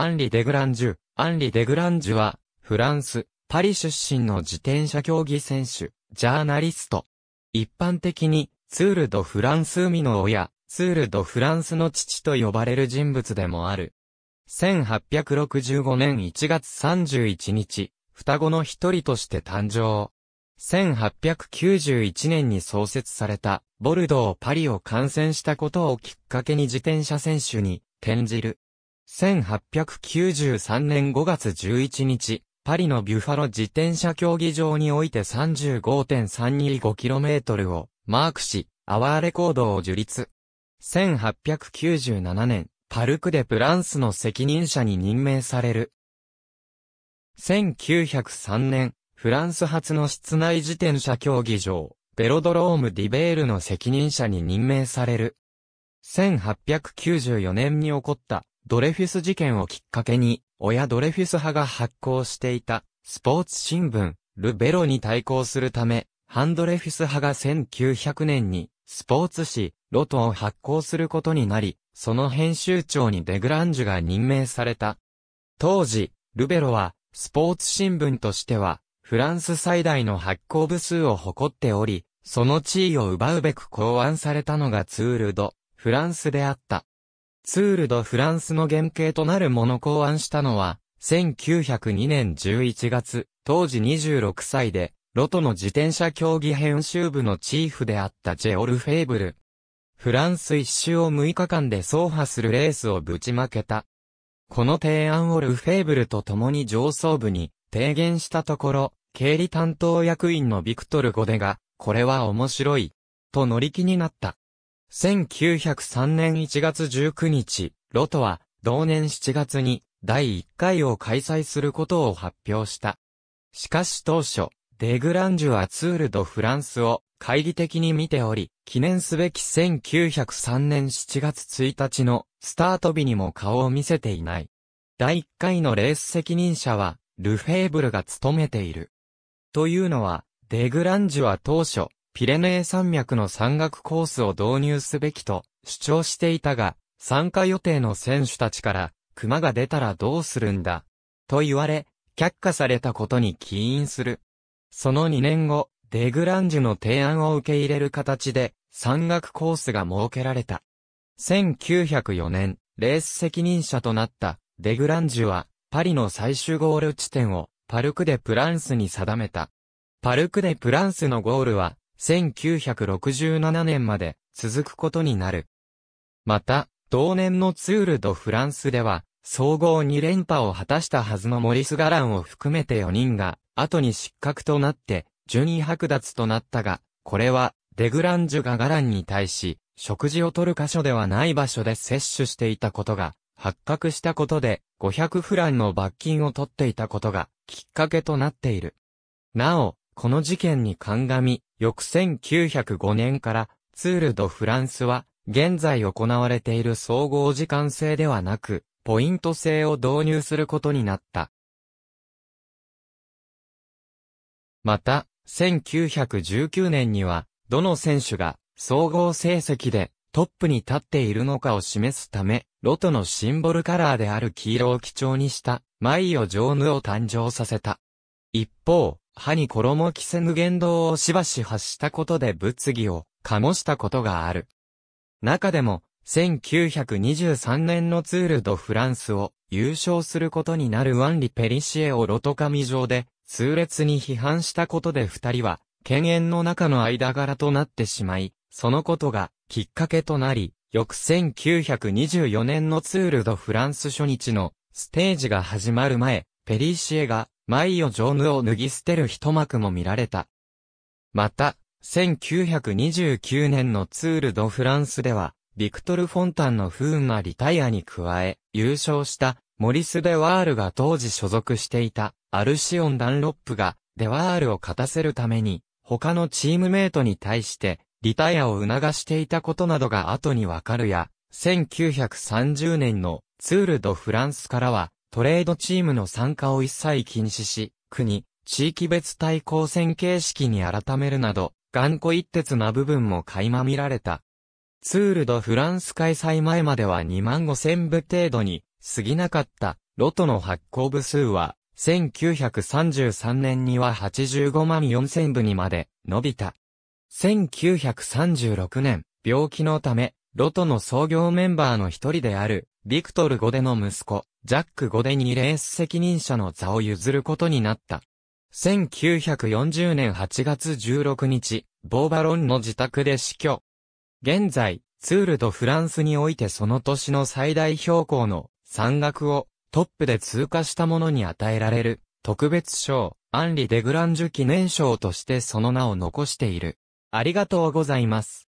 アンリ・デグランジュ。アンリ・デグランジュは、フランス、パリ出身の自転車競技選手、ジャーナリスト。一般的に、ツール・ド・フランス海の親、ツール・ド・フランスの父と呼ばれる人物でもある。1865年1月31日、双子の一人として誕生。1891年に創設された、ボルドー・パリを観戦したことをきっかけに自転車選手に転じる。1893年5月11日、パリのビュファロ自転車競技場において 35.325km をマークし、アワーレコードを樹立。1897年、パルクでプランスの責任者に任命される。1903年、フランス初の室内自転車競技場、ベロドローム・ディベールの責任者に任命される。1894年に起こったドレフィス事件をきっかけに、親ドレフィス派が発行していた、スポーツ新聞、ルベロに対抗するため、ハンドレフィス派が1900年に、スポーツ誌、ロトを発行することになり、その編集長にデグランジュが任命された。当時、ルベロは、スポーツ新聞としては、フランス最大の発行部数を誇っており、その地位を奪うべく考案されたのがツールド、フランスであった。ツール・ド・フランスの原型となるもの考案したのは、1902年11月、当時26歳で、ロトの自転車競技編集部のチーフであったジェオル・フェーブル。フランス一周を6日間で走破するレースをぶちまけた。この提案をルフェーブルと共に上層部に提言したところ、経理担当役員のビクトル・ゴデが、これは面白い、と乗り気になった。1903年1月19日、ロトは同年7月に第1回を開催することを発表した。しかし当初、デグランジュはツール・ド・フランスを懐疑的に見ており、記念すべき1903年7月1日のスタート日にも顔を見せていない。第1回のレース責任者は、ルフェーブルが務めている。というのは、デグランジュは当初、ピレネー山脈の山岳コースを導入すべきと主張していたが、参加予定の選手たちから、熊が出たらどうするんだ、と言われ、却下されたことに起因する。その2年後、デグランジュの提案を受け入れる形で、山岳コースが設けられた。1904年、レース責任者となったデグランジュは、パリの最終ゴール地点をパルク・デ・プランスに定めた。パルク・デ・プランスのゴールは、1967年まで続くことになる。また、同年のツール・ド・フランスでは、総合2連覇を果たしたはずのモリス・ガランを含めて4人が、後に失格となって、順位剥奪となったが、これは、デグランジュがガランに対し、食事を取る箇所ではない場所で摂取していたことが、発覚したことで、500フランの罰金を取っていたことが、きっかけとなっている。なお、この事件に鑑み、翌1905年からツール・ド・フランスは、現在行われている総合時間制ではなく、ポイント制を導入することになった。また、1919年には、どの選手が総合成績でトップに立っているのかを示すため、ロトのシンボルカラーである黄色を基調にした、マイオ・ジョーヌを誕生させた。一方、歯に衣着せぬ言動をしばし発したことで物議を醸したことがある。中でも、1923年のツール・ド・フランスを優勝することになるワンリ・ペリシエをロトカミ上で痛烈に批判したことで二人は、犬猿の中の間柄となってしまい、そのことがきっかけとなり、翌1924年のツール・ド・フランス初日のステージが始まる前、ペリシエがマイジョ上ヌを脱ぎ捨てる一幕も見られた。また、1929年のツール・ド・フランスでは、ビクトル・フォンタンの不運なリタイアに加え、優勝したモリス・デ・ワールが当時所属していたアルシオン・ダンロップがデ・ワールを勝たせるために、他のチームメイトに対してリタイアを促していたことなどが後にわかるや、1930年のツール・ド・フランスからは、トレードチームの参加を一切禁止し、国、地域別対抗戦形式に改めるなど、頑固一徹な部分も垣間見られた。ツールドフランス開催前までは2万5千部程度に過ぎなかったロトの発行部数は1933年には85万4千部にまで伸びた。1936年、病気のため、ロトの創業メンバーの一人であるビクトル・ゴデの息子、ジャック・ゴデにレース責任者の座を譲ることになった。1940年8月16日、ボーバロンの自宅で死去。現在、ツール・ド・フランスにおいてその年の最大標高の山岳をトップで通過した者に与えられる特別賞、アンリ・デグランジュ記念賞としてその名を残している。ありがとうございます。